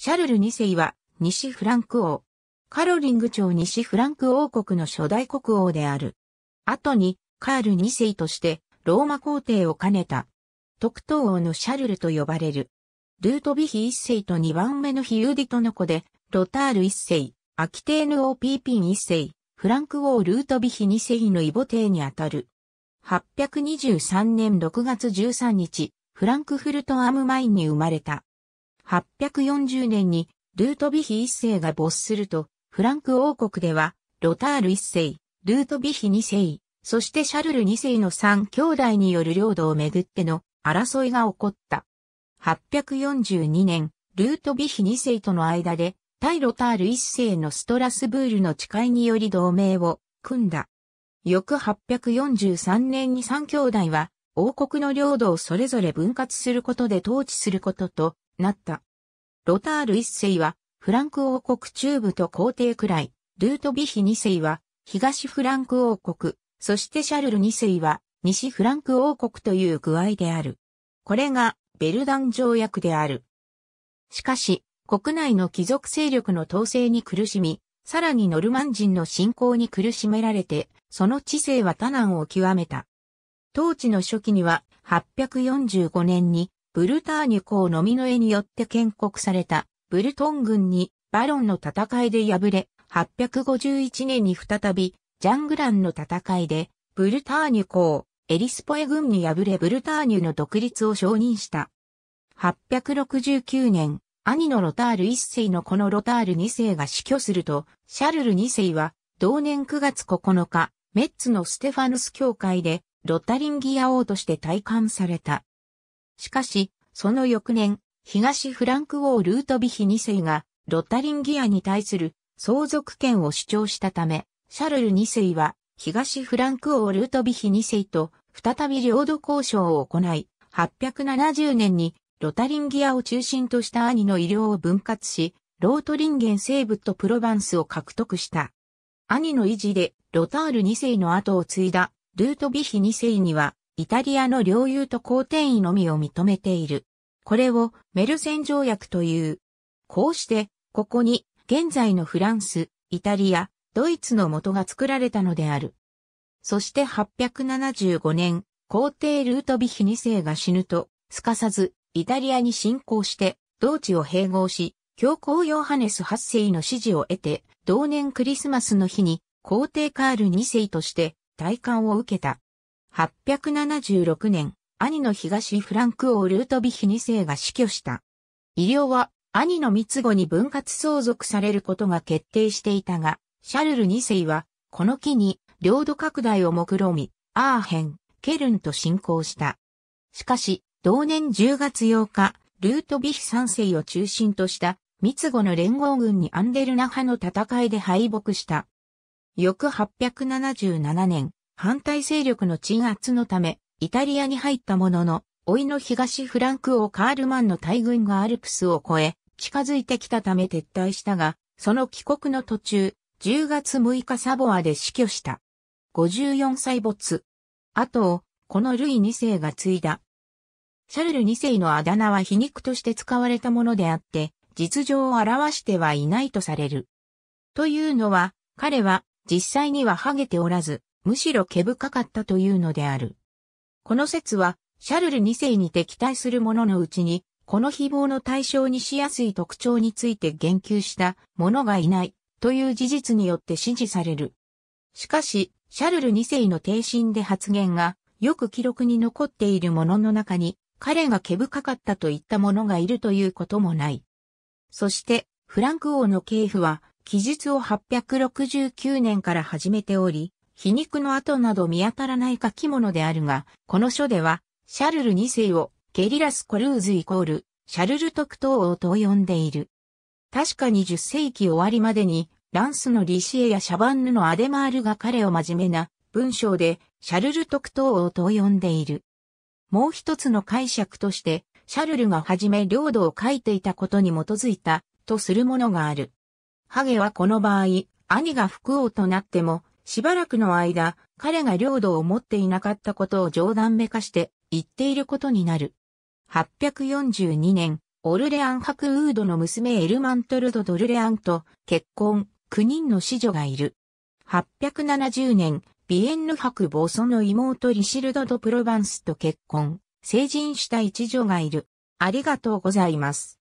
シャルル2世は西フランク王。カロリング朝西フランク王国の初代国王である。後にカール2世としてローマ皇帝を兼ねた。特等王のシャルルと呼ばれる。ルートビヒ1世と2番目のヒユーディトの子で、ロタール1世、アキテーヌ王ピーピン1世、フランク王ルートビヒ2世のイボ帝にあたる。823年6月13日、フランクフルトアムマインに生まれた。840年にルートビヒ一世が没すると、フランク王国では、ロタール一世、ルートビヒ二世、そしてシャルル二世の三兄弟による領土をめぐっての争いが起こった。842年、ルートビヒ二世との間で、対ロタール一世のストラスブールの誓いにより同盟を組んだ。翌843年に三兄弟は、王国の領土をそれぞれ分割することで統治することとなった。ロタール一世は、フランク王国中部と皇帝くらい、ルートビヒ二世は、東フランク王国、そしてシャルル二世は、西フランク王国という具合である。これが、ベルダン条約である。しかし、国内の貴族勢力の統制に苦しみ、さらにノルマン人の侵攻に苦しめられて、その知性は多難を極めた。当地の初期には845年にブルターニュ公のみの絵によって建国されたブルトン軍にバロンの戦いで敗れ、851年に再びジャングランの戦いでブルターニュ公、エリスポエ軍に敗れブルターニュの独立を承認した。869年、兄のロタール1世のこのロタール2世が死去すると、シャルル2世は同年9月9日、メッツのステファヌス教会でロタリンギア王として戴冠された。しかし、その翌年、東フランク王ルートビヒ2世が、ロタリンギアに対する相続権を主張したため、シャルル2世は、東フランク王ルートビヒ2世と、再び領土交渉を行い、870年に、ロタリンギアを中心とした兄の医療を分割し、ロートリンゲン西部とプロヴァンスを獲得した。兄の維持で、ロタール2世の後を継いだ、ルートビヒ2世には、イタリアの領有と皇転位のみを認めている。これをメルセン条約という。こうして、ここに現在のフランス、イタリア、ドイツの元が作られたのである。そして875年、皇帝ルートビヒ2世が死ぬと、すかさず、イタリアに侵攻して、同地を併合し、教皇ヨハネス8世の支持を得て、同年クリスマスの日に、皇帝カール2世として、大冠を受けた。8 7 6年、兄の東フランク王ルートビヒ2世が死去した。医療は兄の三つ子に分割相続されることが決定していたが、シャルル2世は、この機に領土拡大を目論み、アーヘン、ケルンと進行した。しかし、同年10月8日、ルートビヒ3世を中心とした三つ子の連合軍にアンデルナ派の戦いで敗北した。翌877年、反対勢力の鎮圧のため、イタリアに入ったものの、老いの東フランク王カールマンの大軍がアルプスを越え、近づいてきたため撤退したが、その帰国の途中、10月6日サボアで死去した。54歳没。後を、このルイ2世が継いだ。シャルル2世のあだ名は皮肉として使われたものであって、実情を表してはいないとされる。というのは、彼は実際にはハゲておらず、むしろ毛深かったというのである。この説は、シャルル2世に敵対する者のうちに、この誹謗の対象にしやすい特徴について言及した者がいないという事実によって支持される。しかし、シャルル2世の定身で発言が、よく記録に残っている者のの中に、彼が毛深かったといった者がいるということもない。そして、フランク王の系譜は、記述を869年から始めており、皮肉の跡など見当たらない書き物であるが、この書では、シャルル2世を、ゲリラス・コルーズイコール、シャルル特等王と呼んでいる。確かに10世紀終わりまでに、ランスのリシエやシャバンヌのアデマールが彼を真面目な文章で、シャルル特等王と呼んでいる。もう一つの解釈として、シャルルが初め領土を書いていたことに基づいた、とするものがある。ハゲはこの場合、兄が副王となっても、しばらくの間、彼が領土を持っていなかったことを冗談めかして言っていることになる。842年、オルレアン博ウードの娘エルマントルド・ドルレアンと結婚、9人の子女がいる。870年、ビエンヌ博ボソの妹リシルド・ド・プロヴァンスと結婚、成人した一女がいる。ありがとうございます。